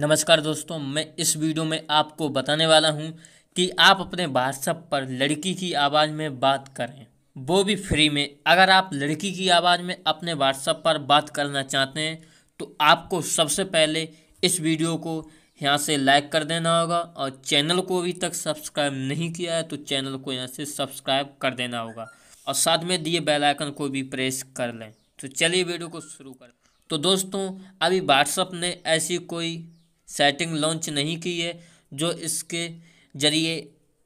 नमस्कार दोस्तों मैं इस वीडियो में आपको बताने वाला हूं कि आप अपने व्हाट्सएप पर लड़की की आवाज़ में बात करें वो भी फ्री में अगर आप लड़की की आवाज़ में अपने व्हाट्सएप पर बात करना चाहते हैं तो आपको सबसे पहले इस वीडियो को यहाँ से लाइक कर देना होगा और चैनल को अभी तक सब्सक्राइब नहीं किया है तो चैनल को यहाँ से सब्सक्राइब कर देना होगा और साथ में दिए बेलाइकन को भी प्रेस कर लें तो चलिए वीडियो को शुरू कर तो दोस्तों अभी व्हाट्सअप ने ऐसी कोई सेटिंग लॉन्च नहीं की है जो इसके ज़रिए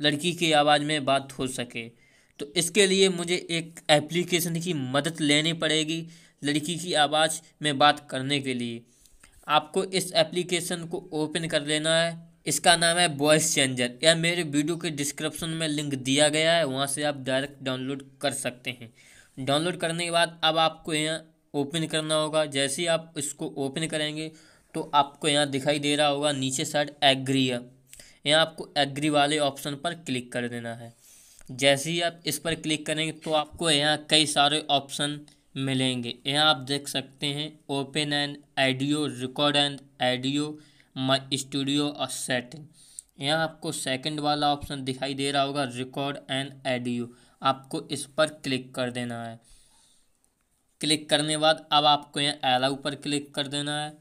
लड़की की आवाज़ में बात हो सके तो इसके लिए मुझे एक एप्लीकेशन की मदद लेनी पड़ेगी लड़की की आवाज़ में बात करने के लिए आपको इस एप्लीकेशन को ओपन कर लेना है इसका नाम है वॉइस चेंजर या मेरे वीडियो के डिस्क्रिप्शन में लिंक दिया गया है वहाँ से आप डायरेक्ट डाउनलोड कर सकते हैं डाउनलोड करने के बाद अब आपको यहाँ ओपन करना होगा जैसे ही आप इसको ओपन करेंगे तो आपको यहाँ दिखाई दे रहा होगा नीचे साइड एग्री है यहाँ आपको एग्री वाले ऑप्शन पर क्लिक कर देना है जैसे ही आप इस पर क्लिक करेंगे तो आपको यहाँ कई सारे ऑप्शन मिलेंगे यहाँ आप देख सकते हैं open and audio record and audio my studio और सेटिंग यहाँ आपको सेकंड वाला ऑप्शन दिखाई दे रहा होगा रिकॉर्ड एंड एडियो आपको इस पर क्लिक कर देना है क्लिक करने बाद अब आपको यहाँ एलाउ पर क्लिक कर देना है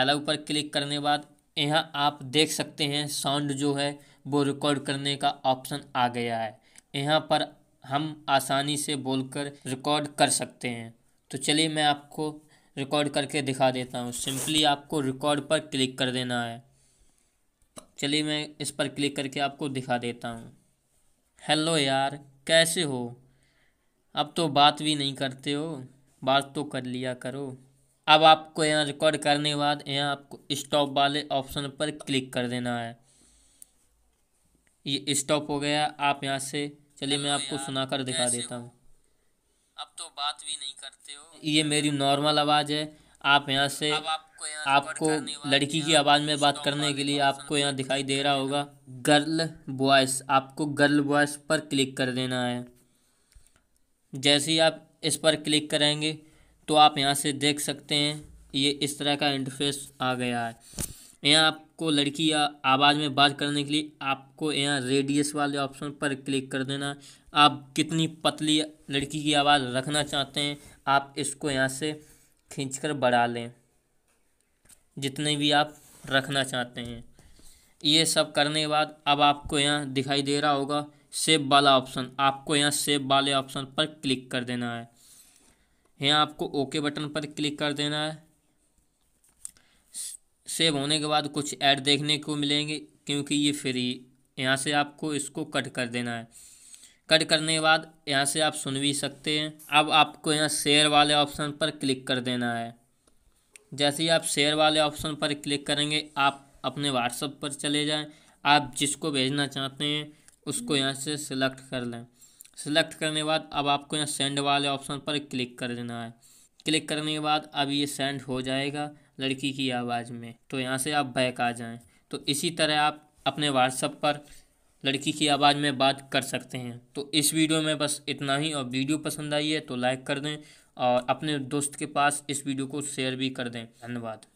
एलाउ पर क्लिक करने बाद यहाँ आप देख सकते हैं साउंड जो है वो रिकॉर्ड करने का ऑप्शन आ गया है यहाँ पर हम आसानी से बोलकर रिकॉर्ड कर सकते हैं तो चलिए मैं आपको रिकॉर्ड करके दिखा देता हूँ सिंपली आपको रिकॉर्ड पर क्लिक कर देना है चलिए मैं इस पर क्लिक करके आपको दिखा देता हूँ हेलो यार कैसे हो अब तो बात भी नहीं करते हो बात तो कर लिया करो अब आपको यहाँ रिकॉर्ड करने के बाद यहाँ आपको स्टॉप वाले ऑप्शन पर क्लिक कर देना है ये स्टॉप हो गया आप यहाँ से चलिए मैं तो आपको सुना कर दिखा देता हूँ अब तो बात भी नहीं करते हो ये मेरी नॉर्मल आवाज़ है आप यहाँ से आपको, आपको लड़की की आवाज़ में बात करने के लिए आपको यहाँ दिखाई दे रहा होगा गर्ल बॉयस आपको गर्ल बॉयस पर क्लिक कर देना है जैसे ही आप इस पर क्लिक करेंगे तो आप यहाँ से देख सकते हैं ये इस तरह का इंटरफेस आ गया है यहाँ आपको लड़की या आवाज़ में बात करने के लिए आपको यहाँ रेडियस वाले ऑप्शन पर क्लिक कर देना आप कितनी पतली लड़की की आवाज़ रखना चाहते हैं आप इसको यहाँ से खींचकर बढ़ा लें जितने भी आप रखना चाहते हैं ये सब करने के बाद अब आपको यहाँ दिखाई दे रहा होगा सेब वाला ऑप्शन आपको यहाँ सेब वाले ऑप्शन पर क्लिक कर देना है यहाँ आपको ओके बटन पर क्लिक कर देना है सेव होने के बाद कुछ ऐड देखने को मिलेंगे क्योंकि ये फ्री यहाँ से आपको इसको कट कर देना है कट करने के बाद यहाँ से आप सुन भी सकते हैं अब आपको यहाँ शेयर वाले ऑप्शन पर क्लिक कर देना है जैसे ही आप शेयर वाले ऑप्शन पर क्लिक करेंगे आप अपने व्हाट्सएप पर चले जाएं आप जिसको भेजना चाहते हैं उसको यहाँ से सिलेक्ट कर लें सेलेक्ट करने के बाद अब आपको यहाँ सेंड वाले ऑप्शन पर क्लिक कर देना है क्लिक करने के बाद अब ये सेंड हो जाएगा लड़की की आवाज़ में तो यहाँ से आप बैक आ जाएं तो इसी तरह आप अपने व्हाट्सअप पर लड़की की आवाज़ में बात कर सकते हैं तो इस वीडियो में बस इतना ही और वीडियो पसंद आई है तो लाइक कर दें और अपने दोस्त के पास इस वीडियो को शेयर भी कर दें धन्यवाद